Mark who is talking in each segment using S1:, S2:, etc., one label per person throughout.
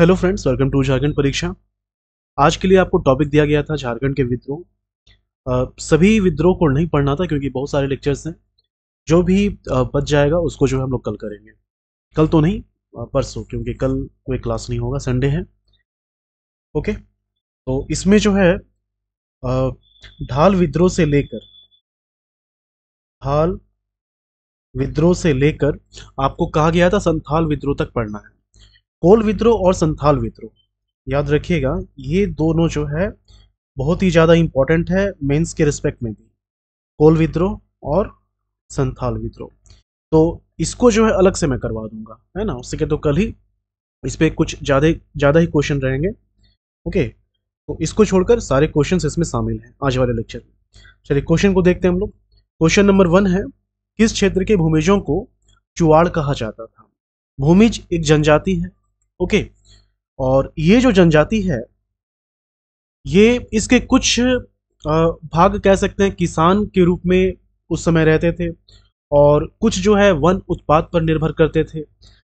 S1: Hello friends welcome to Jharkhand परीक्षा आज के लिए आपको टॉपिक दिया गया था झारखंड के विद्रोह सभी विद्रोह को नहीं पढ़ना था क्योंकि बहुत सारे लेक्चर्स हैं जो भी बच जाएगा उसको जो है हम लोग कल करेंगे कल तो नहीं परसों क्योंकि कल कोई क्लास नहीं होगा संडे है ओके तो इसमें जो है ढाल विद्रोह से लेकर ढाल विद्रोह से लेकर आपको कहा गया था संथाल विद्रोह तक पढ़ना है कोल विद्रोह और संथाल विद्रोह याद रखिएगा ये दोनों जो है बहुत ही ज़्यादा इम्पोर्टेंट है मेंस के रिस्पेक्ट में भी कोल विद्रोह और संथाल विद्रोह तो इसको जो है अलग से मैं करवा दूंगा है ना उससे तो कल ही इस पर कुछ ज़्यादा ज़्यादा ही क्वेश्चन रहेंगे ओके तो इसको छोड़कर सारे क्वेश्चन इसमें शामिल हैं आज वाले लेक्चर में चलिए क्वेश्चन को देखते हैं हम लोग क्वेश्चन नंबर वन है किस क्षेत्र के भूमिजों को चुवाड़ कहा जाता था भूमिज एक जनजाति है ओके और ये जो जनजाति है ये इसके कुछ भाग कह सकते हैं किसान के रूप में उस समय रहते थे और कुछ जो है वन उत्पाद पर निर्भर करते थे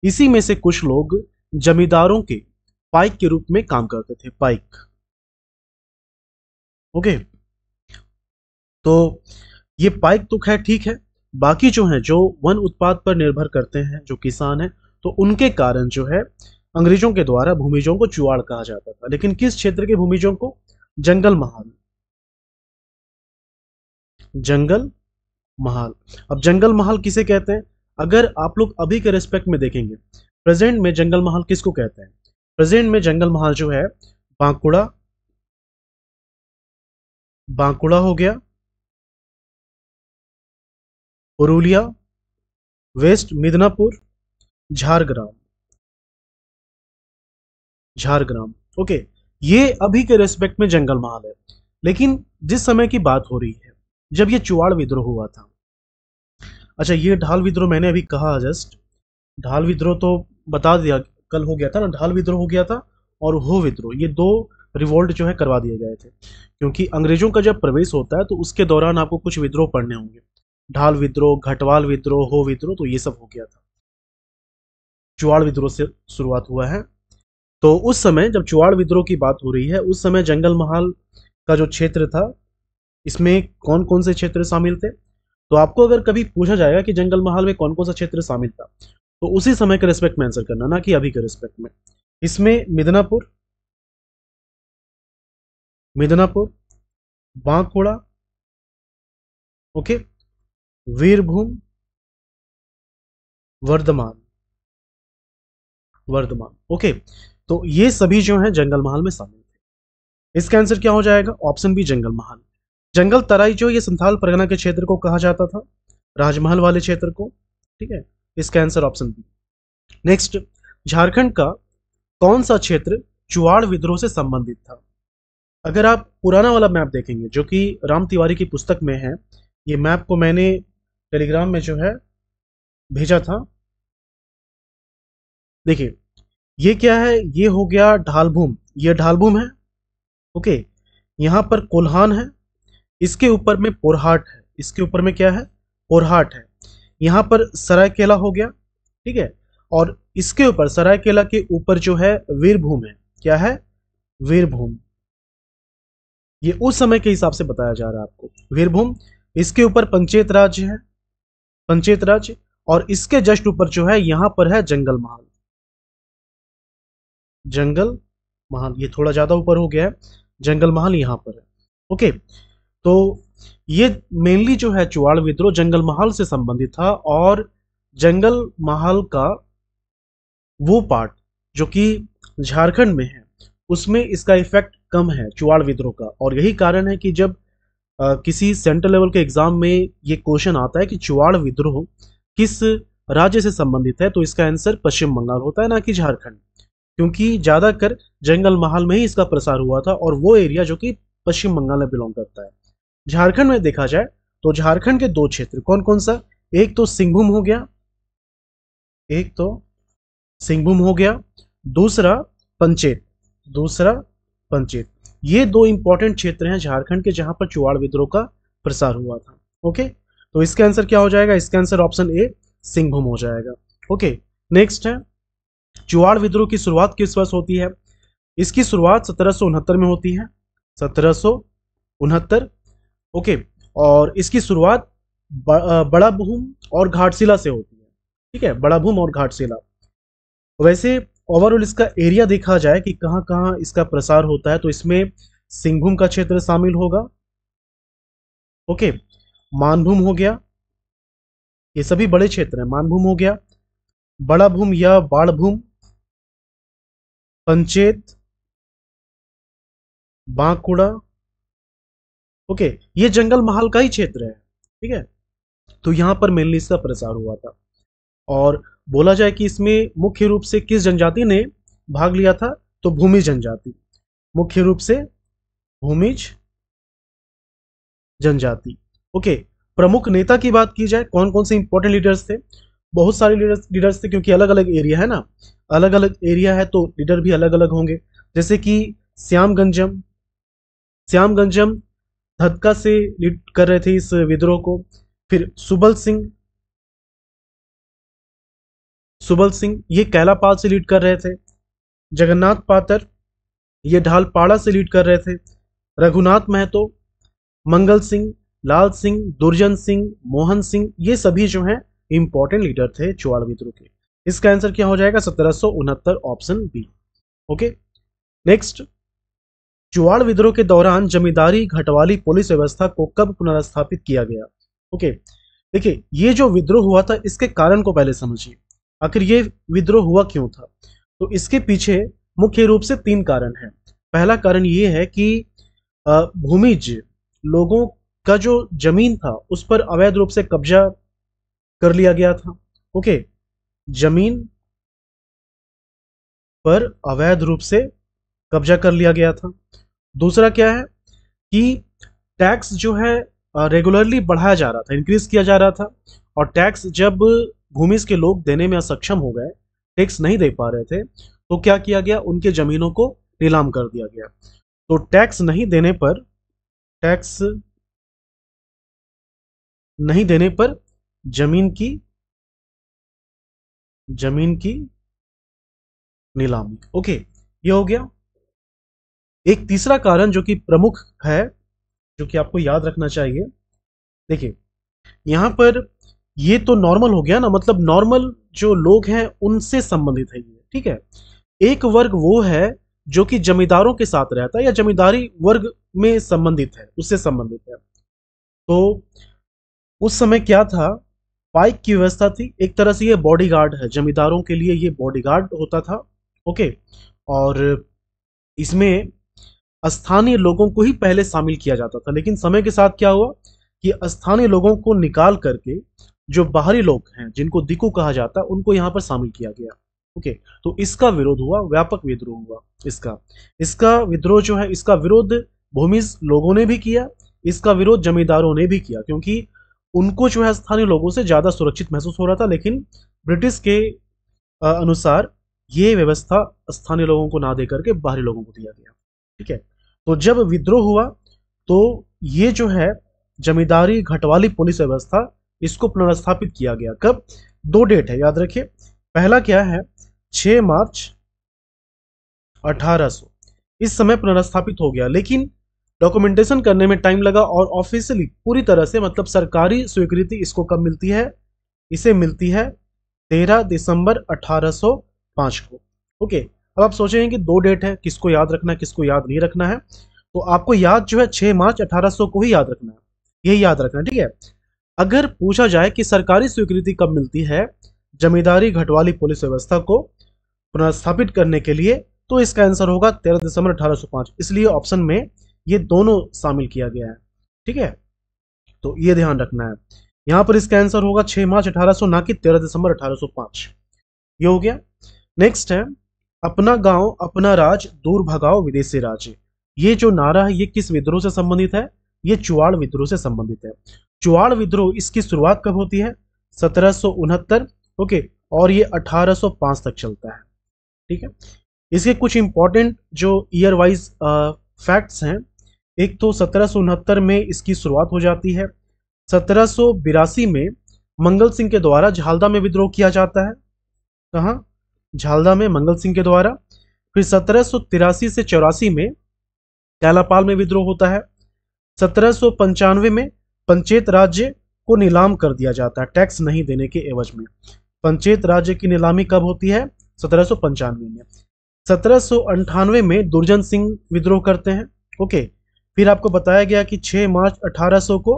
S1: इसी में से कुछ लोग जमींदारों के पाइक के रूप में काम करते थे पाइक ओके तो ये पाइक तो खैर ठीक है बाकी जो है जो वन उत्पाद पर निर्भर करते हैं जो किसान है तो उनके कारण जो है अंग्रेजों के द्वारा भूमिजों को चुआड़ कहा जाता था लेकिन किस क्षेत्र के भूमिजों को जंगल महाल जंगल महाल अब जंगल महाल किसे कहते हैं अगर आप लोग अभी के रेस्पेक्ट में देखेंगे प्रेजेंट में जंगल
S2: महाल किसको कहते हैं प्रेजेंट में जंगल महाल जो है बांकुड़ा बांकुड़ा हो गया पुरुलिया वेस्ट मिदनापुर झारग्राम
S1: झारग्राम ओके ये अभी के रेस्पेक्ट में जंगल महल है लेकिन जिस समय की बात हो रही है जब ये चुवाड़ विद्रोह हुआ था अच्छा ये ढाल विद्रोह मैंने अभी कहा जस्ट ढाल विद्रोह तो बता दिया कल हो गया था ना ढाल विद्रोह हो गया था और हो विद्रोह ये दो रिवोल्ट जो है करवा दिए गए थे क्योंकि अंग्रेजों का जब प्रवेश होता है तो उसके दौरान आपको कुछ विद्रोह पढ़ने होंगे ढाल विद्रोह घटवाल विद्रोह हो विद्रोह तो ये सब हो गया था चुवाड़ विद्रोह से शुरुआत हुआ है तो उस समय जब चुवाड़ विद्रोह की बात हो रही है उस समय जंगल महल का जो क्षेत्र था इसमें कौन कौन से क्षेत्र शामिल थे तो आपको अगर कभी पूछा जाएगा कि जंगल महल में कौन कौन सा क्षेत्र शामिल था तो उसी समय के रिस्पेक्ट में आंसर करना ना कि अभी के
S2: रिस्पेक्ट में इसमें मिदनापुर मिदनापुर बांकुड़ा ओके वीरभूम वर्धमान वर्धमान ओके तो ये सभी जो है जंगल महल में शामिल थे इसका आंसर क्या हो
S1: जाएगा ऑप्शन बी जंगल महल जंगल तराई जो ये संथाल परगना के क्षेत्र को कहा जाता था राजमहल वाले क्षेत्र को ठीक है इसका answer option B next Jharkhand का कौन सा क्षेत्र चुआड़ विद्रोह से संबंधित था अगर आप पुराना वाला मैप देखेंगे जो कि राम तिवारी की पुस्तक में है ये मैप को मैंने टेलीग्राम में जो है भेजा था देखिए ये क्या है ये हो गया ढालभूम ये ढालभूम है ओके यहाँ पर कोल्हान है इसके ऊपर में पोरहाट है इसके ऊपर में क्या है पोरहाट है यहाँ पर सरायकेला हो गया ठीक है और इसके ऊपर सरायकेला के ऊपर जो है वीरभूम है क्या है वीरभूम ये उस समय के हिसाब से बताया जा रहा है आपको वीरभूम इसके ऊपर पंचेत राज्य है पंचेत राज्य और इसके जस्ट ऊपर जो है यहां पर है जंगल महल जंगल महल ये थोड़ा ज़्यादा ऊपर हो गया है जंगल महल यहाँ पर है ओके तो ये मेनली जो है चुवाड़ विद्रोह जंगल महल से संबंधित था और जंगल महल का वो पार्ट जो कि झारखंड में है उसमें इसका इफेक्ट कम है चुवाड़ विद्रोह का और यही कारण है कि जब आ, किसी सेंट्रल लेवल के एग्जाम में ये क्वेश्चन आता है कि चुवाड़ विद्रोह किस राज्य से संबंधित है तो इसका आंसर पश्चिम बंगाल होता है ना कि झारखंड क्योंकि ज़्यादातर जंगल महल में ही इसका प्रसार हुआ था और वो एरिया जो कि पश्चिम बंगाल में बिलोंग करता है झारखंड में देखा जाए तो झारखंड के दो क्षेत्र कौन कौन सा एक तो सिंहभूम हो गया एक तो सिंहभूम हो गया दूसरा पंचेत दूसरा पंचेत ये दो इंपॉर्टेंट क्षेत्र हैं झारखंड के जहां पर चुवाड़ विद्रोह का प्रसार हुआ था ओके तो इसका आंसर क्या हो जाएगा इसका आंसर ऑप्शन ए सिंहभूम हो जाएगा ओके नेक्स्ट है चुहाड़ विद्रोह की शुरुआत किस वर्ष होती है इसकी शुरुआत सत्रह में होती है सत्रह ओके और इसकी शुरुआत बड़ा भूम और घाटशिला से होती है ठीक है बड़ा भूम और घाटशिला वैसे ओवरऑल इसका एरिया देखा जाए कि कहाँ कहाँ इसका प्रसार होता है तो इसमें सिंहभूम का क्षेत्र शामिल होगा ओके मानभूम हो गया
S2: ये सभी बड़े क्षेत्र हैं मानभूम हो गया बड़ा भूम या भूम पंचेत बांकुड़ा ओके ये जंगल महल का ही क्षेत्र है ठीक है तो यहां
S1: पर मेनली इसका प्रसार हुआ था और बोला जाए कि इसमें मुख्य रूप से किस जनजाति ने भाग लिया था तो भूमि जनजाति मुख्य रूप से भूमिज जनजाति ओके प्रमुख नेता की बात की जाए कौन कौन से इंपॉर्टेंट लीडर्स थे बहुत सारे लीडर्स लीडर्स थे क्योंकि अलग अलग एरिया है ना अलग अलग एरिया है तो लीडर भी अलग अलग होंगे जैसे कि श्याम गंजम श्याम गंजम धक्का से लीड कर रहे थे इस विद्रोह को फिर सुबल सिंह सुबल सिंह ये कैलापाल से लीड कर रहे थे जगन्नाथ पातर ये ढालपाड़ा से लीड कर रहे थे रघुनाथ महतो मंगल सिंह लाल सिंह दुर्जन सिंह मोहन सिंह ये सभी जो हैं इंपॉर्टेंट लीडर थे चुआड़ विद्रोह के इसका आंसर क्या हो जाएगा सत्रह option B okay next Chuar विद्रोह के दौरान जमींदारी घटवाली पुलिस व्यवस्था को कब पुनर्स्थापित किया गया ओके देखिए ये जो विद्रोह हुआ था इसके कारण को पहले समझिए आखिर ये विद्रोह हुआ क्यों था तो इसके पीछे मुख्य रूप से तीन कारण हैं पहला कारण ये है कि भूमिज लोगों का जो जमीन था उस पर अवैध रूप से कब्जा कर लिया गया था ओके जमीन पर अवैध रूप से कब्जा कर लिया गया था दूसरा क्या है कि टैक्स जो है रेगुलरली बढ़ाया जा रहा था इंक्रीज किया जा रहा था और टैक्स जब भूमि के लोग देने में असक्षम हो गए टैक्स नहीं दे पा रहे थे तो क्या किया गया उनके जमीनों को नीलाम कर दिया गया तो टैक्स नहीं देने पर
S2: टैक्स नहीं देने पर जमीन की जमीन की नीलामी ओके ये हो गया एक तीसरा कारण जो कि प्रमुख
S1: है जो कि आपको याद रखना चाहिए देखिए यहां पर ये तो नॉर्मल हो गया ना मतलब नॉर्मल जो लोग हैं उनसे संबंधित है ये ठीक है एक वर्ग वो है जो कि जमींदारों के साथ रहता है या जमींदारी वर्ग में संबंधित है उससे संबंधित है तो उस समय क्या था बाइक की व्यवस्था थी एक तरह से ये बॉडीगार्ड है जमींदारों के लिए ये बॉडीगार्ड होता था ओके और इसमें स्थानीय लोगों को ही पहले शामिल किया जाता था लेकिन समय के साथ क्या हुआ कि स्थानीय लोगों को निकाल करके जो बाहरी लोग हैं जिनको दिकू कहा जाता है उनको यहाँ पर शामिल किया गया ओके तो इसका विरोध हुआ व्यापक विद्रोह हुआ इसका इसका विद्रोह जो है इसका विरोध भूमिज लोगों ने भी किया इसका विरोध जमींदारों ने भी किया क्योंकि उनको जो है स्थानीय लोगों से ज़्यादा सुरक्षित महसूस हो रहा था लेकिन ब्रिटिश के अनुसार ये व्यवस्था स्थानीय लोगों को ना दे करके बाहरी लोगों को दिया गया ठीक है तो जब विद्रोह हुआ तो ये जो है जमींदारी घटवाली पुलिस व्यवस्था इसको पुनर्स्थापित किया गया कब दो डेट है याद रखिए पहला क्या है 6 मार्च 1800 इस समय पुनर्स्थापित हो गया लेकिन डॉक्यूमेंटेशन करने में टाइम लगा और ऑफिशियली पूरी तरह से मतलब सरकारी स्वीकृति इसको कब मिलती है इसे मिलती है तेरह दिसंबर 1805 को ओके अब आप सोचेंगे कि दो डेट है किसको याद रखना है किसको याद नहीं रखना है तो आपको याद जो है 6 मार्च 1800 को ही याद रखना है यही याद रखना है ठीक है अगर पूछा जाए कि सरकारी स्वीकृति कब मिलती है जमींदारी घटवाली पुलिस व्यवस्था को पुनर्स्थापित करने के लिए तो इसका आंसर होगा तेरह दिसंबर अठारह इसलिए ऑप्शन में ये दोनों शामिल किया गया है ठीक है तो ये ध्यान रखना है यहां पर इसका आंसर होगा 6 मार्च 1800 ना कि 13 दिसंबर 1805 ये हो गया नेक्स्ट है अपना गांव अपना राज दूर भगाओ विदेशी राज्य ये जो नारा है ये किस विद्रोह से संबंधित है ये चुवाड़ विद्रोह से संबंधित है चुवाड़ विद्रोह इसकी शुरुआत कब होती है सत्रह ओके और ये 1805 तक चलता है ठीक है इसके कुछ इंपॉर्टेंट जो ईयर वाइज फैक्ट्स हैं एक तो सत्रह में इसकी शुरुआत हो जाती है सत्रह में मंगल सिंह के द्वारा झालदा में विद्रोह किया जाता है कहा झालदा में मंगल सिंह के द्वारा फिर सत्रह से चौरासी में कैलापाल में विद्रोह होता है सत्रह में पंचेत राज्य को नीलाम कर दिया जाता है टैक्स नहीं देने के एवज में पंचेत राज्य की नीलामी कब होती है सत्रह में सत्रह में दुर्जन सिंह विद्रोह करते हैं ओके फिर आपको बताया गया कि 6 मार्च 1800 को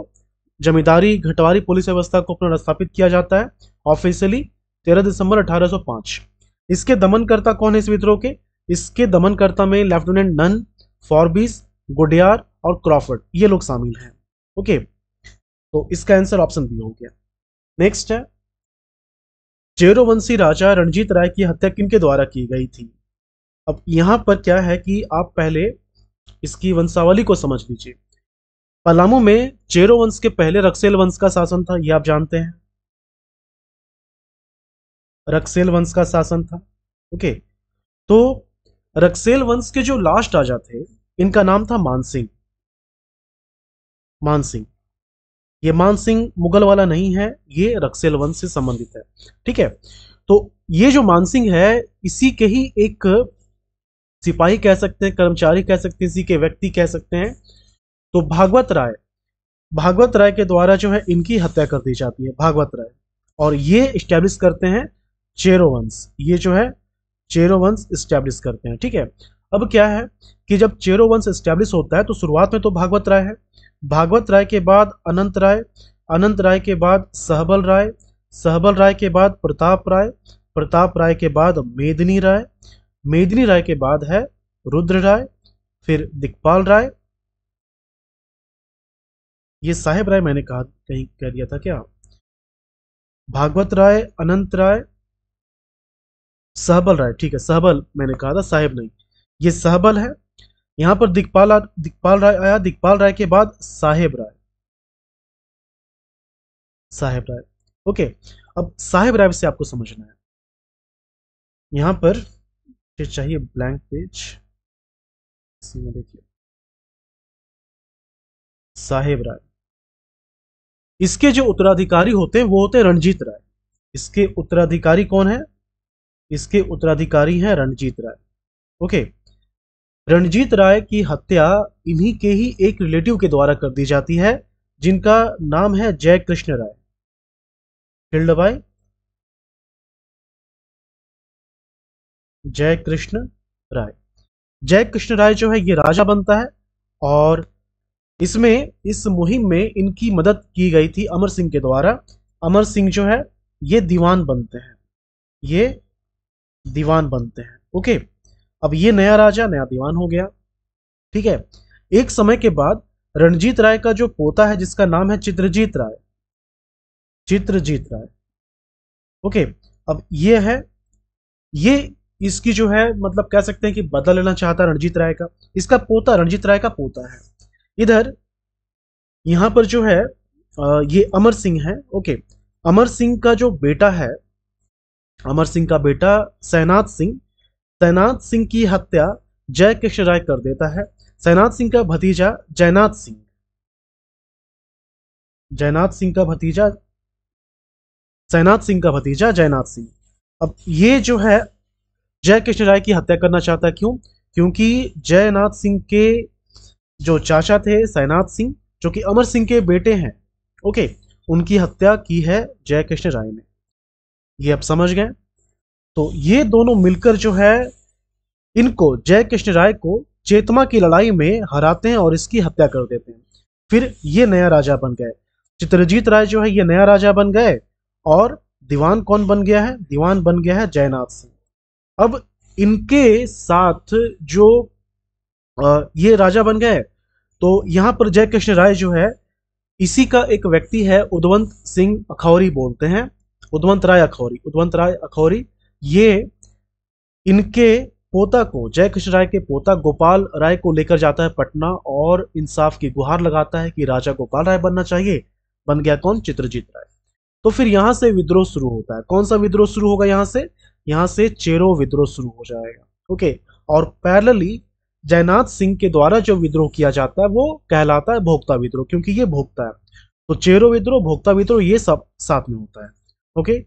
S1: जमींदारी घटवारी पुलिस व्यवस्था को पुनर्स्थापित किया जाता है ऑफिशियली 13 दिसंबर 1805 इसके दमनकर्ता कौन है इस विद्रोह के इसके दमनकर्ता में लेफ्टिनेंट नन फॉरबिस गुडियार और क्रॉफर्ड ये लोग शामिल हैं ओके तो इसका आंसर ऑप्शन बी हो गया नेक्स्ट है जेरोवंशी राजा रणजीत राय की हत्या किनके द्वारा की गई थी अब यहाँ पर क्या है कि आप पहले इसकी वंशावली को समझ लीजिए पलामू में चेरो वंश के पहले रक्सेल वंश का शासन था यह आप जानते हैं रक्सेल वंश का शासन था ओके तो रक्सेल वंश के जो लास्ट राजा थे इनका नाम था मानसिंह मानसिंह ये मानसिंह मुगल वाला नहीं है ये रक्सेल वंश से संबंधित है ठीक है तो ये जो मानसिंह है इसी के ही एक सिपाही कह सकते हैं कर्मचारी कह सकते हैं इसी के व्यक्ति कह सकते हैं तो भागवत राय भागवत राय के द्वारा जो है इनकी हत्या कर दी जाती है भागवत राय और ये इस्टेब्लिश करते हैं चेरोवंश ये जो है चेरोवंश इस्टेब्लिश करते हैं ठीक है अब क्या है कि जब चेरोवंश इस्टेब्लिश होता है तो शुरुआत में तो भागवत राय है भागवत राय के बाद अनंत राय अनंत राय के बाद सहबल राय सहबल राय के बाद प्रताप राय प्रताप राय के बाद मेदनी राय मेदिनी राय के बाद है रुद्र राय फिर दिखपाल राय
S2: ये साहेब राय मैंने कहा कहीं कह दिया था क्या भागवत राय अनंत राय सहबल राय ठीक है सहबल
S1: मैंने कहा था साहेब नहीं ये सहबल है यहां पर दिखपाल दिखपाल राय आया दिखपाल
S2: राय के बाद साहेब राय साहेब राय ओके अब साहेब राय से आपको समझना है यहां पर मुझे चाहिए ब्लैंक पेज इसी में देखिए साहेब राय इसके जो उत्तराधिकारी होते हैं वो होते
S1: हैं रणजीत राय इसके उत्तराधिकारी कौन है इसके उत्तराधिकारी हैं रणजीत राय ओके रणजीत राय की हत्या इन्हीं के ही एक
S2: रिलेटिव के द्वारा कर दी जाती है जिनका नाम है जय कृष्ण राय बाय जय कृष्ण राय जय कृष्ण राय जो है ये राजा बनता है और
S1: इसमें इस मुहिम में इनकी मदद की गई थी अमर सिंह के द्वारा अमर सिंह जो है ये दीवान बनते हैं ये दीवान बनते हैं ओके अब ये नया राजा नया दीवान हो गया ठीक है एक समय के बाद रणजीत राय का जो पोता है जिसका नाम है चित्रजीत राय चित्रजीत राय ओके अब ये है ये इसकी जो है मतलब कह सकते हैं कि बदला लेना चाहता रणजीत राय का इसका पोता रणजीत राय का पोता है इधर यहां पर जो है ये अमर सिंह है ओके अमर सिंह का जो बेटा है अमर सिंह का बेटा सैनाथ सिंह सैनाथ सिंह की हत्या जय कृष्ण राय कर देता है सैनाथ सिंह का भतीजा जयनाथ सिंह जयनाथ सिंह का भतीजा सैनाथ सिंह का भतीजा जयनाथ सिंह अब ये जो है जय कृष्ण राय की हत्या करना चाहता क्यों क्योंकि जयनाथ सिंह के जो चाचा थे सैनाथ सिंह जो कि अमर सिंह के बेटे हैं ओके उनकी हत्या की है जय कृष्ण राय ने ये आप समझ गए तो ये दोनों मिलकर जो है इनको जय कृष्ण राय को चेतमा की लड़ाई में हराते हैं और इसकी हत्या कर देते हैं फिर ये नया राजा बन गए चित्रजीत राय जो है ये नया राजा बन गए और दीवान कौन बन गया है दीवान बन गया है जयनाथ सिंह अब इनके साथ जो ये राजा बन गए तो यहाँ पर जय कृष्ण राय जो है इसी का एक व्यक्ति है उदवंत सिंह अखौरी बोलते हैं उदवंत राय अखौरी उदवंत राय अखौरी ये इनके पोता को जय कृष्ण राय के पोता गोपाल राय को लेकर जाता है पटना और इंसाफ की गुहार लगाता है कि राजा गोपाल राय बनना चाहिए बन गया कौन चित्रजीत राय तो फिर यहां से विद्रोह शुरू होता है कौन सा विद्रोह शुरू होगा यहां से यहां से चेरो विद्रोह शुरू हो जाएगा ओके और पैरलली जयनाथ सिंह के द्वारा जो विद्रोह किया जाता है वो कहलाता है भोक्ता विद्रोह क्योंकि ये भोक्ता है तो चेरो विद्रोह भोक्ता विद्रोह ये सब साथ में होता है ओके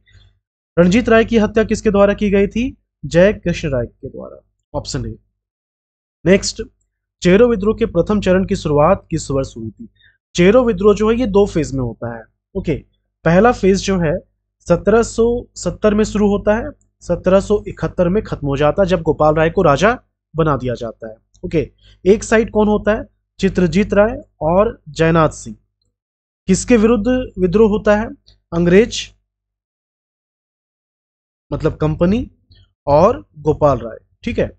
S1: रणजीत राय की हत्या किसके द्वारा की गई थी जय कृष्ण राय के द्वारा ऑप्शन ए नेक्स्ट चेरो विद्रोह के प्रथम चरण की शुरुआत किस वर्ष हुई थी चेरो विद्रोह जो है ये दो फेज में होता है ओके okay. पहला फेज जो है 1770 में शुरू होता है 1771 में खत्म हो जाता है जब गोपाल राय को राजा बना दिया जाता है ओके एक साइड कौन होता है चित्रजीत राय और जयनाथ सिंह किसके विरुद्ध विद्रोह होता है अंग्रेज मतलब कंपनी और गोपाल राय ठीक है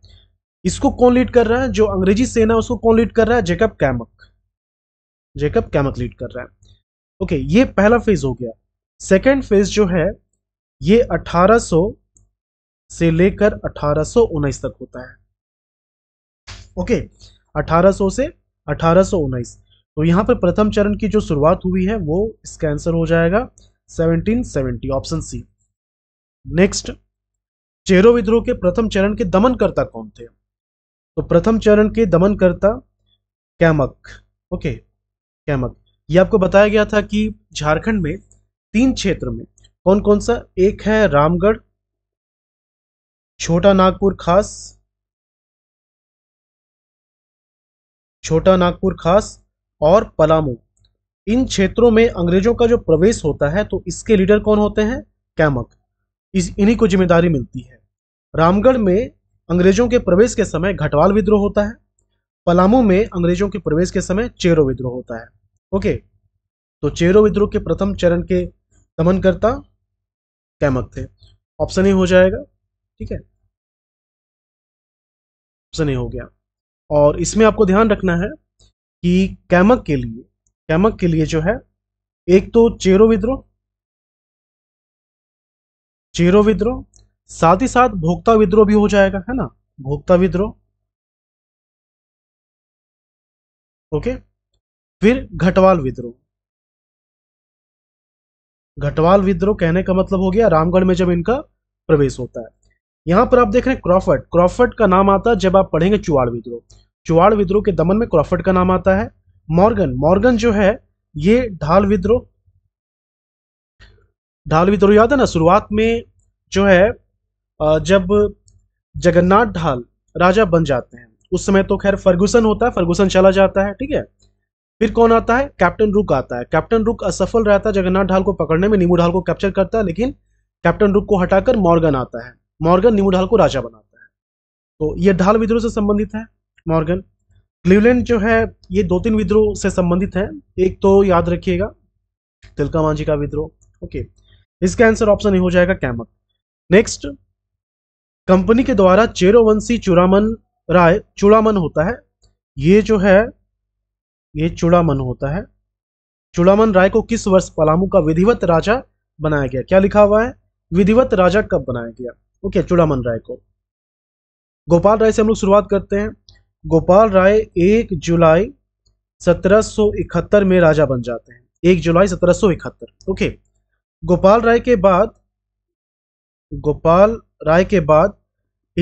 S1: इसको कौन लीड कर रहा है जो अंग्रेजी सेना उसको कौन लीड कर रहा है Jacob Camac Jacob Camac lead कर रहा है ओके okay, ये पहला फेज हो गया सेकेंड फेज जो है ये 1800 से लेकर अठारह तक होता है ओके okay, 1800 से अठारह तो यहां पर प्रथम चरण की जो शुरुआत हुई है वो इसका आंसर हो जाएगा 1770 ऑप्शन सी नेक्स्ट चेरो विद्रोह के प्रथम चरण के दमनकर्ता कौन थे तो प्रथम चरण के दमनकर्ता कैमक ओके okay, कैमक ये आपको बताया गया था कि झारखंड में तीन क्षेत्र में
S2: कौन कौन सा एक है रामगढ़ छोटा नागपुर खास छोटा नागपुर खास
S1: और पलामू इन क्षेत्रों में अंग्रेजों का जो प्रवेश होता है तो इसके लीडर कौन होते हैं कैमक इस इन्हीं को जिम्मेदारी मिलती है रामगढ़ में अंग्रेजों के प्रवेश के समय घटवाल विद्रोह होता है पलामू में अंग्रेजों के प्रवेश के समय चेरो विद्रोह होता है ओके तो चेरो विद्रोह के प्रथम चरण के दमनकर्ता
S2: कैमक थे ऑप्शन ए हो जाएगा ठीक है ऑप्शन ए हो गया और इसमें आपको ध्यान रखना है कि
S1: कैमक के लिए कैमक के लिए जो है एक तो चेरो विद्रोह
S2: चेरो विद्रोह साथ ही साथ भोक्ता विद्रोह भी हो जाएगा है ना भोक्ता विद्रोह ओके okay? फिर घटवाल विद्रोह घटवाल विद्रोह
S1: कहने का मतलब हो गया रामगढ़ में जब इनका प्रवेश होता है यहां पर आप देख रहे हैं क्रॉफर्ड क्रॉफर्ड का नाम आता है जब आप पढ़ेंगे चुवाड़ विद्रोह चुवाड़ विद्रोह के दमन में क्रॉफर्ड का नाम आता है मॉर्गन मॉर्गन जो है ये ढाल विद्रोह ढाल विद्रोह याद है ना शुरुआत में जो है जब जगन्नाथ ढाल राजा बन जाते हैं उस समय तो खैर फर्गुसन होता है फर्गुसन चला जाता है ठीक है फिर कौन आता है कैप्टन रुक आता है कैप्टन रुक असफल रहता है जगन्नाथ ढाल को पकड़ने में नीमू ढाल को कैप्चर करता है लेकिन कैप्टन रुक को हटाकर मॉर्गन आता है मॉर्गन नीमू ढाल को राजा बनाता है तो ये ढाल विद्रोह से संबंधित है मॉर्गन क्लीवलैंड जो है ये दो तीन विद्रोह से संबंधित है एक तो याद रखिएगा तिलका मांझी का विद्रोह ओके इसका आंसर ऑप्शन हो जाएगा कैमक नेक्स्ट कंपनी के द्वारा चेरोवंशी चुरामन राय चुड़ामन होता है ये जो है ये चूड़ामन होता है चूड़ामन राय को किस वर्ष पलामू का विधिवत राजा बनाया गया क्या लिखा हुआ है विधिवत राजा कब बनाया गया ओके चूड़ामन राय को गोपाल राय से हम लोग शुरुआत करते हैं गोपाल राय एक जुलाई 1771 में राजा बन जाते हैं एक जुलाई 1771 ओके गोपाल राय के बाद गोपाल राय के बाद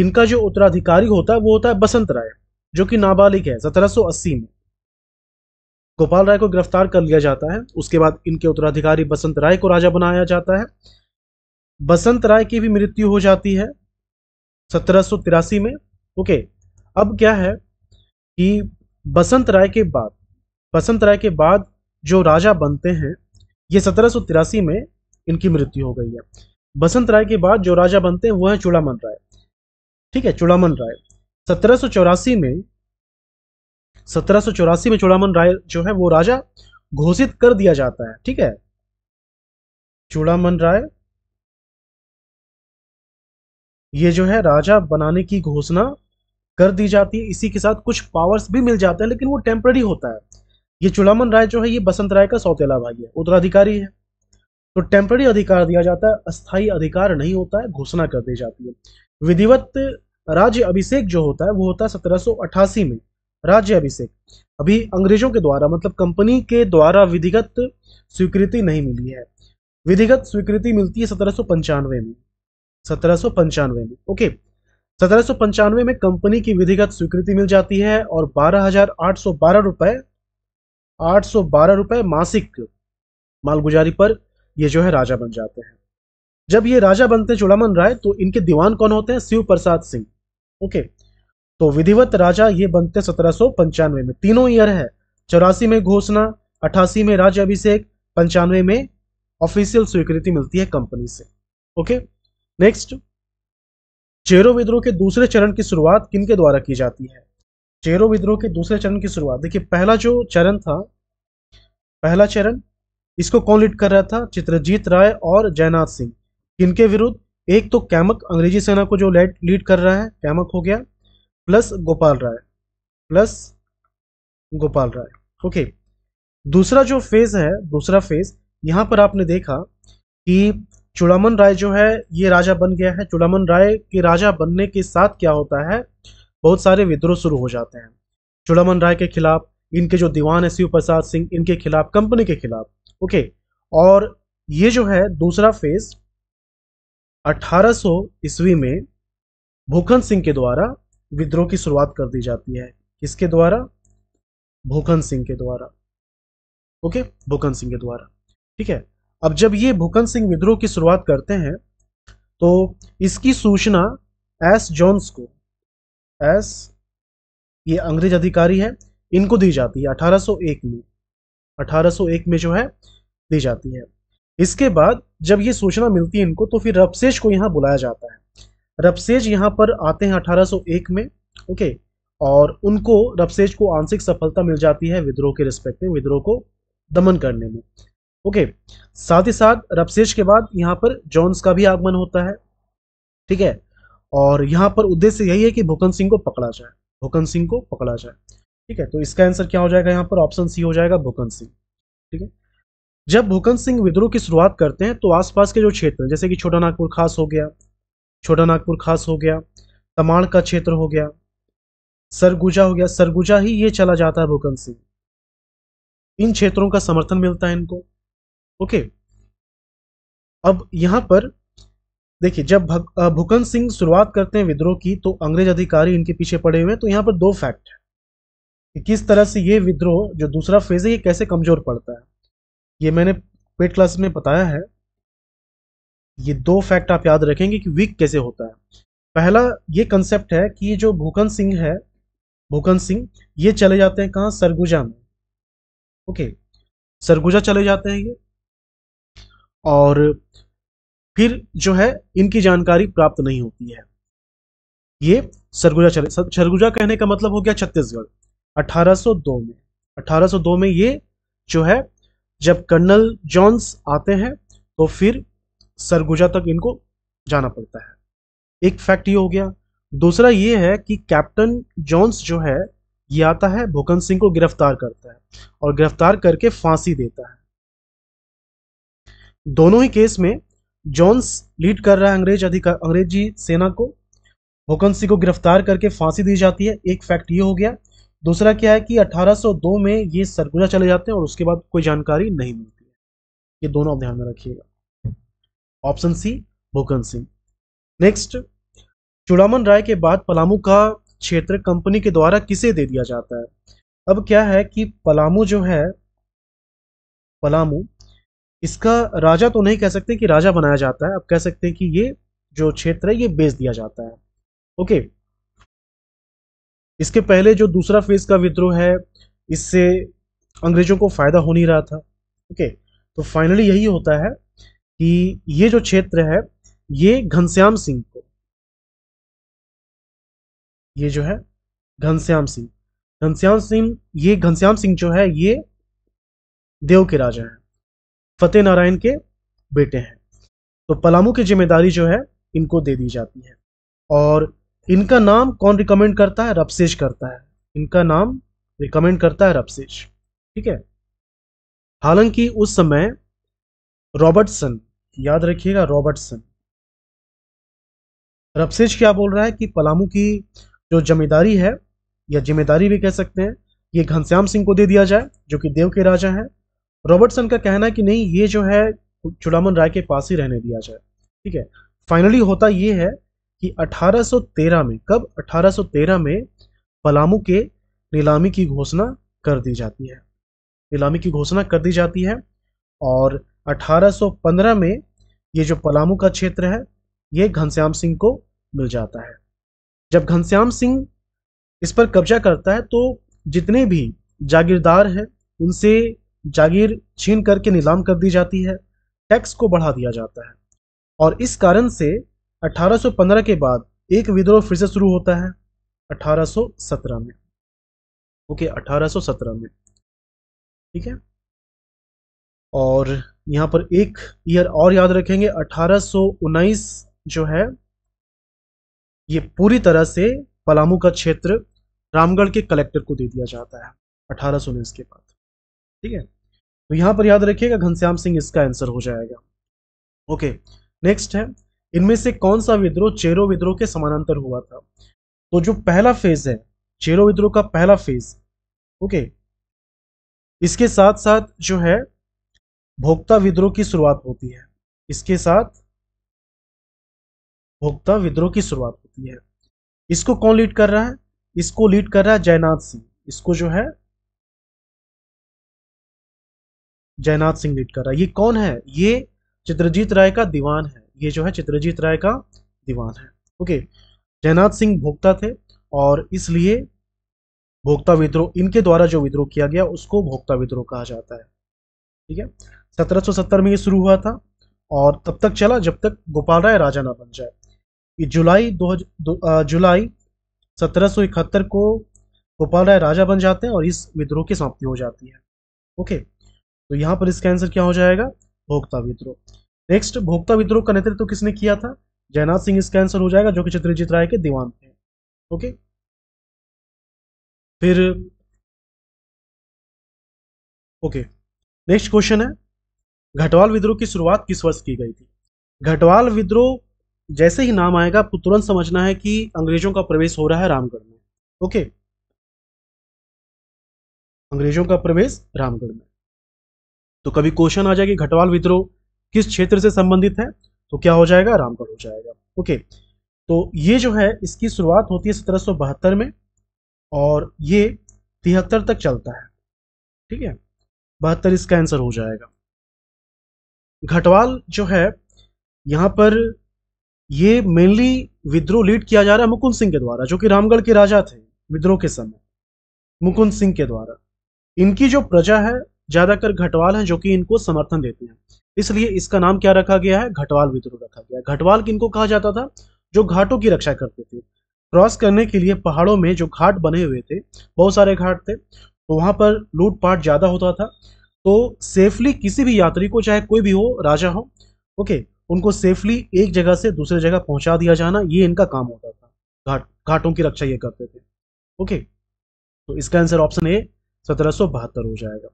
S1: इनका जो उत्तराधिकारी होता है वो होता है बसंत राय जो कि नाबालिग है 1780 में गोपाल राय को गिरफ्तार कर लिया जाता है उसके बाद इनके उत्तराधिकारी बसंत राय को राजा बनाया जाता है बसंत राय की भी मृत्यु हो जाती है सत्रह में ओके अब क्या है कि बसंत राय के बाद बसंत राय के बाद जो राजा बनते हैं ये सत्रह में इनकी मृत्यु हो गई है बसंत राय के बाद जो राजा बनते हैं वो है चूड़ामन राय ठीक है चूड़ामन राय सत्रह में सत्रह में चूड़ामन राय जो
S2: है वो राजा घोषित कर दिया जाता है ठीक है चूड़ामन राय ये जो है राजा बनाने की घोषणा
S1: कर दी जाती है इसी के साथ कुछ पावर्स भी मिल जाते हैं लेकिन वो टेम्पररी होता है ये चूड़ामन राय जो है ये बसंत राय का सौतेला भाई है उत्तराधिकारी है तो टेम्पररी अधिकार दिया जाता है अस्थायी अधिकार नहीं होता है घोषणा कर दी जाती है विधिवत राज्य अभिषेक जो होता है वो होता है सत्रह में राज्य अभिषेक अभी अंग्रेजों के द्वारा मतलब कंपनी के द्वारा विधिगत स्वीकृति नहीं मिली है विधिगत स्वीकृति मिलती है सत्रह में सत्रह में ओके सत्रह में कंपनी की विधिगत स्वीकृति मिल जाती है और बारह हजार आठ सौ बारह रुपए आठ सौ बारह रुपए मासिक मालगुजारी पर ये जो है राजा बन जाते हैं जब ये राजा बनते चुड़ामन राय तो इनके दीवान कौन होते हैं शिव प्रसाद सिंह ओके तो विधिवत राजा ये बनते सत्रह में तीनों ईयर है चौरासी में घोषणा अठासी में राज्य अभिषेक पंचानवे में ऑफिशियल स्वीकृति मिलती है कंपनी से ओके नेक्स्ट चेरो विद्रोह के दूसरे चरण की शुरुआत किनके द्वारा की जाती है चेरो विद्रोह के दूसरे चरण की शुरुआत देखिए पहला जो चरण था पहला चरण इसको कौन लीड कर रहा था चित्रजीत राय और जयनाथ सिंह किनके विरुद्ध एक तो कैमक अंग्रेजी सेना को जो लीड कर रहा है कैमक हो गया plus Gopal Rai plus Gopal Rai okay दूसरा जो फेज है दूसरा फेज यहां पर आपने देखा कि चुड़ामन राय जो है ये राजा बन गया है चुड़ामन राय के राजा बनने के साथ क्या होता है बहुत सारे विद्रोह शुरू हो जाते हैं चुड़ामन राय के खिलाफ इनके जो दीवान है शिव प्रसाद सिंह इनके खिलाफ कंपनी के खिलाफ ओके और ये जो है दूसरा फेज 1800 ईस्वी में भूखन सिंह के द्वारा विद्रोह की शुरुआत कर दी जाती है किसके द्वारा भूखन सिंह के द्वारा ओके भूखन सिंह के द्वारा ठीक है अब जब ये भूखन सिंह विद्रोह की शुरुआत करते हैं तो इसकी सूचना एस जॉन्स को एस ये अंग्रेज अधिकारी है इनको दी जाती है 1801 में 1801 में जो है दी जाती है इसके बाद जब ये सूचना मिलती है इनको तो फिर रबसेश को यहाँ बुलाया जाता है रबसेज यहाँ पर आते हैं 1801 में ओके और उनको रबसेज को आंशिक सफलता मिल जाती है विद्रोह के रिस्पेक्ट में विद्रोह को दमन करने में ओके साथ ही साथ रबसेज के बाद यहाँ पर जॉन्स का भी आगमन होता है ठीक है और यहाँ पर उद्देश्य यही है कि भूकंत सिंह को पकड़ा जाए भूकंत सिंह को पकड़ा जाए ठीक है तो इसका आंसर क्या हो जाएगा यहाँ पर ऑप्शन सी हो जाएगा भूकंत सिंह ठीक है जब भूकंत सिंह विद्रोह की शुरुआत करते हैं तो आसपास के जो क्षेत्र जैसे कि छोटा नागपुर खास हो गया छोटा नागपुर खास हो गया तमाड़ का क्षेत्र हो गया सरगुजा हो गया सरगुजा ही ये चला जाता है भूकंप सिंह इन क्षेत्रों का समर्थन मिलता है इनको ओके अब यहां पर देखिए जब भूकंप सिंह शुरुआत करते हैं विद्रोह की तो अंग्रेज अधिकारी इनके पीछे पड़े हुए हैं तो यहाँ पर दो फैक्ट है कि किस तरह से ये विद्रोह जो दूसरा फेज है ये कैसे कमजोर पड़ता है ये मैंने पेट क्लास में बताया है ये दो फैक्ट आप याद रखेंगे कि वीक कैसे होता है पहला ये कंसेप्ट है कि ये जो भूकन सिंह है भूकंत सिंह ये चले जाते हैं कहाँ सरगुजा में ओके सरगुजा चले जाते हैं ये और फिर जो है इनकी जानकारी प्राप्त नहीं होती है ये सरगुजा चले सरगुजा कहने का मतलब हो गया छत्तीसगढ़ 1802 में 1802 में ये जो है जब कर्नल जॉन्स आते हैं तो फिर सरगुजा तक इनको जाना पड़ता है एक फैक्ट ये हो गया दूसरा ये है कि कैप्टन जॉन्स जो है ये आता है भूकंत सिंह को गिरफ्तार करता है और गिरफ्तार करके फांसी देता है दोनों ही केस में जॉन्स लीड कर रहा है अंग्रेज अधिकार अंग्रेजी सेना को भूकंत सिंह को गिरफ्तार करके फांसी दी जाती है एक फैक्ट ये हो गया दूसरा क्या है कि 1802 में ये सरगुजा चले जाते हैं और उसके बाद कोई जानकारी नहीं मिलती है ये दोनों आप ध्यान में रखिएगा option C Phukan Singh next Chudaman Rai के बाद पलामू का क्षेत्र कंपनी के द्वारा किसे दे दिया जाता है अब क्या है कि पलामू जो है पलामू इसका राजा तो नहीं कह सकते कि राजा बनाया जाता है अब कह सकते हैं कि ये जो क्षेत्र है ये बेच दिया जाता है ओके इसके पहले जो दूसरा फेज का विद्रोह है इससे अंग्रेजों को फायदा हो नहीं रहा था ओके तो फाइनली यही होता है कि ये जो क्षेत्र है ये घनश्याम सिंह को ये जो है घनश्याम सिंह घनश्याम सिंह ये घनश्याम सिंह जो है ये देव के राजा हैं फतेह नारायण के बेटे हैं तो पलामू की जिम्मेदारी जो है इनको दे दी जाती है और इनका नाम कौन रिकमेंड करता है रपसेज करता है इनका नाम रिकमेंड करता है रपसेज ठीक है हालांकि उस समय रॉबर्टसन याद रखिएगा रॉबर्टसन रबसेज क्या बोल रहा है कि पलामू की जो जिम्मेदारी है या जिम्मेदारी भी कह सकते हैं ये घनश्याम सिंह को दे दिया जाए जो कि देव के राजा हैं रॉबर्टसन का कहना है कि नहीं ये जो है चुड़ामन राय के पास ही रहने दिया जाए ठीक है फाइनली होता ये है कि 1813 में कब 1813 में पलामू के नीलामी की घोषणा कर दी जाती है नीलामी की घोषणा कर दी जाती है और 1815 में ये जो पलामू का क्षेत्र है ये घनश्याम सिंह को मिल जाता है जब घनश्याम सिंह इस पर कब्जा करता है तो जितने भी जागीरदार हैं उनसे जागीर छीन करके नीलाम कर दी जाती है टैक्स को बढ़ा दिया जाता है और इस कारण से 1815 के बाद एक विद्रोह फिर से शुरू होता है
S2: 1817 में ओके 1817 में ठीक है और यहाँ पर एक ईयर और याद रखेंगे
S1: अठारह जो है ये पूरी तरह से पलामू का क्षेत्र रामगढ़ के कलेक्टर को दे दिया जाता है अठारह के बाद ठीक है तो यहाँ पर याद रखिएगा घनश्याम सिंह इसका आंसर हो जाएगा ओके नेक्स्ट है इनमें से कौन सा विद्रोह चेरो विद्रोह के समानांतर हुआ था तो जो पहला फेज है चेरो विद्रोह का पहला फेज ओके इसके साथ साथ जो है भोक्ता विद्रोह की शुरुआत होती है इसके साथ
S2: भोक्ता विद्रोह की शुरुआत होती है इसको कौन लीड कर रहा है इसको लीड कर रहा है जयनाथ सिंह इसको जो है
S1: जयनाथ सिंह लीड कर रहा है ये कौन है ये चित्रजीत राय का दीवान है ये जो है चित्रजीत राय का दीवान है ओके जयनाथ सिंह भोक्ता थे और इसलिए भोक्ता विद्रोह इनके द्वारा जो विद्रोह किया गया उसको भोक्ता विद्रोह कहा जाता है ठीक है 1770 में ये शुरू हुआ था और तब तक चला जब तक गोपाल राय राजा ना बन जाए ये जुलाई दो, जुलाई 1771 को गोपाल राय राजा बन जाते हैं और इस विद्रोह की समाप्ति हो जाती है ओके तो यहाँ पर इसका आंसर क्या हो जाएगा भोक्ता विद्रोह नेक्स्ट भोक्ता विद्रोह
S2: का नेतृत्व तो किसने किया था जयनाथ सिंह इसका आंसर हो जाएगा जो कि चित्रजीत राय के दीवान थे ओके फिर ओके नेक्स्ट क्वेश्चन है घटवाल विद्रोह की शुरुआत किस वर्ष की गई थी
S1: घटवाल विद्रोह जैसे ही नाम आएगा आपको तुरंत समझना है कि अंग्रेजों का प्रवेश हो रहा है रामगढ़ में ओके अंग्रेजों का प्रवेश रामगढ़ में तो कभी क्वेश्चन आ जाएगी घटवाल विद्रोह किस क्षेत्र से संबंधित है तो क्या हो जाएगा रामगढ़ हो जाएगा ओके तो ये जो है इसकी शुरुआत होती है सत्रह में और ये तिहत्तर तक चलता है ठीक है बहत्तर इसका आंसर हो जाएगा घटवाल जो है यहाँ पर ये मेनली विद्रोह लीड किया जा रहा है मुकुंद सिंह के द्वारा जो कि रामगढ़ के राजा थे विद्रोह के समय मुकुंद सिंह के द्वारा इनकी जो प्रजा है ज्यादातर घटवाल हैं जो कि इनको समर्थन देते हैं इसलिए इसका नाम क्या रखा गया है घटवाल विद्रोह रखा गया है घटवाल किनको कहा जाता था जो घाटों की रक्षा करते थे क्रॉस करने के लिए पहाड़ों में जो घाट बने हुए थे बहुत सारे घाट थे तो वहां पर लूटपाट ज्यादा होता था तो सेफली किसी भी यात्री को चाहे कोई भी हो राजा हो ओके उनको सेफली एक जगह से दूसरे जगह पहुंचा दिया जाना ये इनका काम होता था घाट घाटों की रक्षा ये करते थे ओके तो इसका आंसर ऑप्शन ए सत्रह हो जाएगा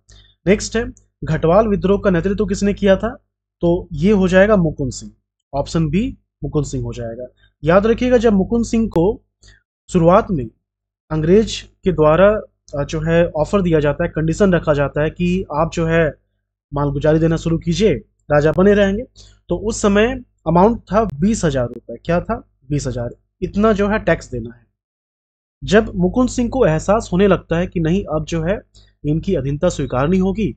S1: नेक्स्ट है घटवाल विद्रोह का नेतृत्व तो किसने किया था तो ये हो जाएगा मुकुंद सिंह ऑप्शन बी मुकुंद सिंह हो जाएगा याद रखिएगा जब मुकुंद सिंह को शुरुआत में अंग्रेज के द्वारा जो है ऑफर दिया जाता है कंडीशन रखा जाता है कि आप जो है मालगुजारी देना शुरू कीजिए राजा बने रहेंगे तो उस समय अमाउंट था बीस हजार रुपये क्या था बीस हजार इतना जो है टैक्स देना है जब मुकुंद सिंह को एहसास होने लगता है कि नहीं अब जो है इनकी अधीनता स्वीकारनी होगी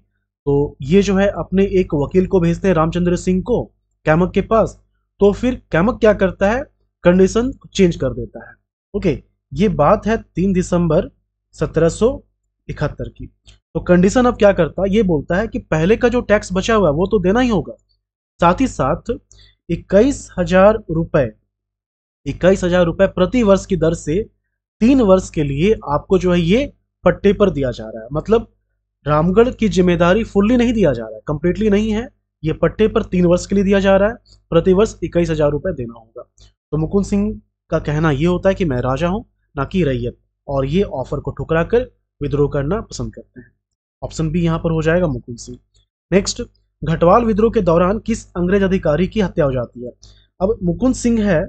S1: तो ये जो है अपने एक वकील को भेजते हैं रामचंद्र सिंह को कैमक के पास तो फिर कैमक क्या करता है कंडीशन चेंज कर देता है ओके ये बात है तीन दिसंबर सत्रह की तो कंडीशन अब क्या करता है ये बोलता है कि पहले का जो टैक्स बचा हुआ है वो तो देना ही होगा साथ ही साथ इक्कीस हजार रुपये इक्कीस हजार रुपये प्रति वर्ष की दर से तीन वर्ष के लिए आपको जो है ये पट्टे पर दिया जा रहा है मतलब रामगढ़ की जिम्मेदारी फुल्ली नहीं दिया जा रहा है कंप्लीटली नहीं है ये पट्टे पर तीन वर्ष के लिए दिया जा रहा है प्रति वर्ष इक्कीस हजार रुपये देना होगा तो मुकुंद सिंह का कहना ये होता है कि मैं राजा हूँ ना कि रैयत और ये ऑफर को ठुकरा कर विद्रोह करना पसंद करते हैं ऑप्शन बी यहाँ पर हो जाएगा मुकुल सिंह नेक्स्ट घटवाल विद्रोह के दौरान किस अंग्रेज अधिकारी की हत्या हो जाती है अब मुकुंद सिंह है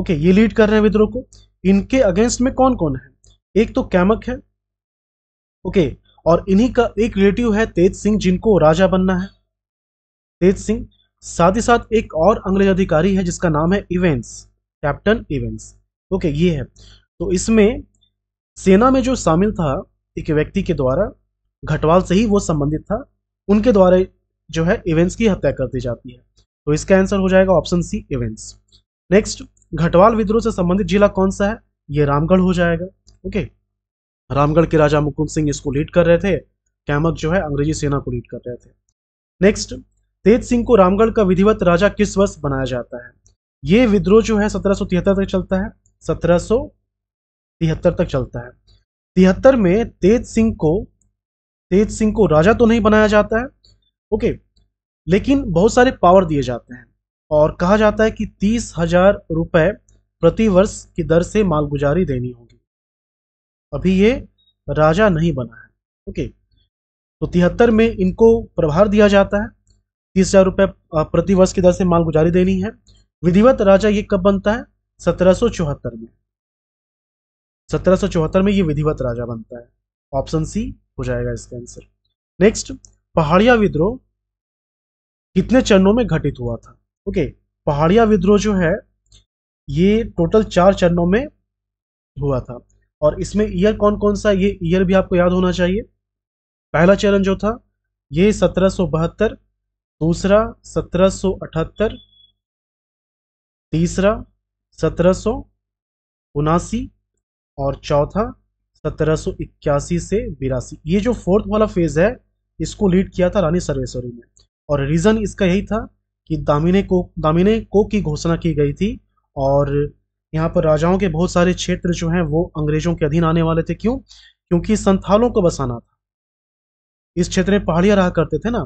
S1: ओके ये लीड कर रहे हैं विद्रोह को इनके अगेंस्ट में कौन कौन है एक तो कैमक है ओके और इन्हीं का एक रिलेटिव है तेज सिंह जिनको राजा बनना है तेज सिंह साथ ही साथ एक और अंग्रेज अधिकारी है जिसका नाम है इवेंट्स कैप्टन इवेंट्स ओके ये है तो इसमें सेना में जो शामिल था एक व्यक्ति के द्वारा घटवाल से ही वो संबंधित था उनके द्वारा जो है इवेंट्स की हत्या कर दी जाती है तो इसका आंसर हो जाएगा option C events next Ghatwal विद्रोह से संबंधित जिला कौन सा है ये रामगढ़ हो जाएगा ओके रामगढ़ के राजा मुकुंद सिंह इसको लीड कर रहे थे कैमक जो है अंग्रेजी सेना को लीड कर रहे थे नेक्स्ट तेज सिंह को रामगढ़ का विधिवत राजा किस वर्ष बनाया जाता है ये विद्रोह जो है सत्रह तक चलता है सत्रह तिहत्तर तक चलता है तिहत्तर में तेज सिंह को तेज सिंह को राजा तो नहीं बनाया जाता है ओके लेकिन बहुत सारे पावर दिए जाते हैं और कहा जाता है कि तीस हजार प्रति प्रतिवर्ष की दर से मालगुजारी देनी होगी अभी ये राजा नहीं बना है ओके तो तिहत्तर में इनको प्रभार दिया जाता है तीस हजार रुपये प्रतिवर्ष की दर से मालगुजारी देनी है विधिवत राजा ये कब बनता है सत्रह में सत्रह में ये विधिवत राजा बनता है ऑप्शन सी हो जाएगा इसका आंसर नेक्स्ट पहाड़िया विद्रोह कितने चरणों में घटित हुआ था ओके पहाड़िया विद्रोह जो है ये टोटल चार चरणों में हुआ था और इसमें ईयर कौन कौन सा ये ईयर भी आपको याद होना चाहिए पहला चरण जो था ये सत्रह दूसरा सत्रह तीसरा सत्रह उनासी और चौथा सत्रह से बिरासी ये जो फोर्थ वाला फेज है इसको लीड किया था रानी सर्वेश्वरी ने और रीज़न इसका यही था कि दामिने को दामिने को की घोषणा की गई थी और यहाँ पर राजाओं के बहुत सारे क्षेत्र जो हैं वो अंग्रेजों के अधीन आने वाले थे क्यों क्योंकि संथालों को बसाना था इस क्षेत्र में पहाड़िया रहा करते थे ना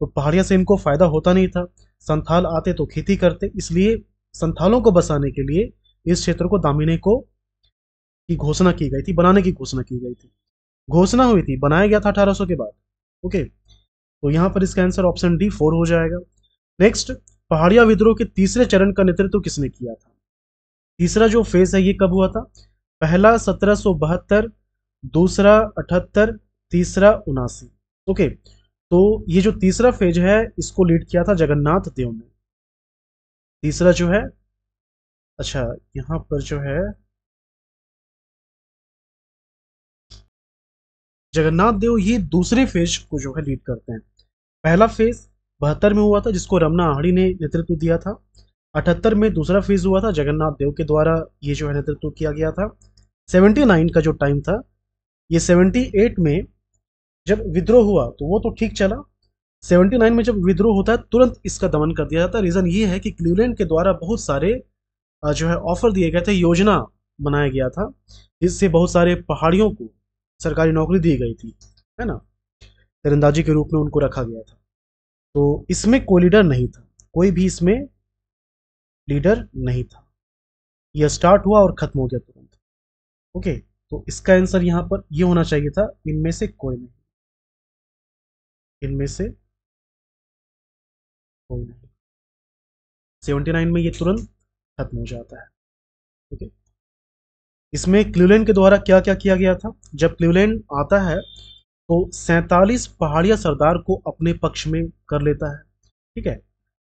S1: तो पहाड़िया से इनको फायदा होता नहीं था संथाल आते तो खेती करते इसलिए संथालों को बसाने के लिए इस क्षेत्र को दामिने को की घोषणा की गई थी बनाने की घोषणा की गई थी घोषणा हुई थी बनाया गया था अठारह के बाद ओके तो यहाँ पर इसका आंसर ऑप्शन डी फोर हो जाएगा नेक्स्ट पहाड़िया विद्रोह के तीसरे चरण का नेतृत्व किसने किया था तीसरा जो फेज है ये कब हुआ था पहला सत्रह दूसरा अठहत्तर तीसरा उनासी ओके तो ये जो तीसरा फेज है इसको लीड किया था जगन्नाथ देव ने
S2: तीसरा जो है अच्छा यहाँ पर जो है जगन्नाथ देव ये दूसरे फेज को जो है लीड करते हैं पहला फेज बहत्तर में हुआ था जिसको रमना आहड़ी ने
S1: नेतृत्व दिया था अठहत्तर में दूसरा फेज हुआ था जगन्नाथ देव के द्वारा ये जो है नेतृत्व किया गया था सेवेंटी नाइन का जो टाइम था ये सेवेंटी एट में जब विद्रोह हुआ तो वो तो ठीक चला सेवेंटी नाइन में जब विद्रोह होता है तुरंत इसका दमन कर दिया जाता है रीज़न ये है कि क्लीवलैंड के द्वारा बहुत सारे जो है ऑफर दिए गए थे योजना बनाया गया था जिससे बहुत सारे पहाड़ियों को सरकारी नौकरी दी गई थी है ना तीरंदाजी के रूप में उनको रखा गया था तो इसमें कोई लीडर नहीं था कोई भी इसमें लीडर नहीं था यह स्टार्ट हुआ और ख़त्म हो गया तुरंत
S2: ओके तो इसका आंसर यहां पर यह होना चाहिए था इनमें से कोई नहीं इनमें से कोई नहीं सेवेंटी नाइन में यह तुरंत खत्म हो जाता है ओके okay.
S1: इसमें क्ल्यूलैंड के द्वारा क्या क्या किया गया था जब क्ल्यूलैंड आता है तो सैतालीस पहाड़िया सरदार को अपने पक्ष में कर लेता है ठीक है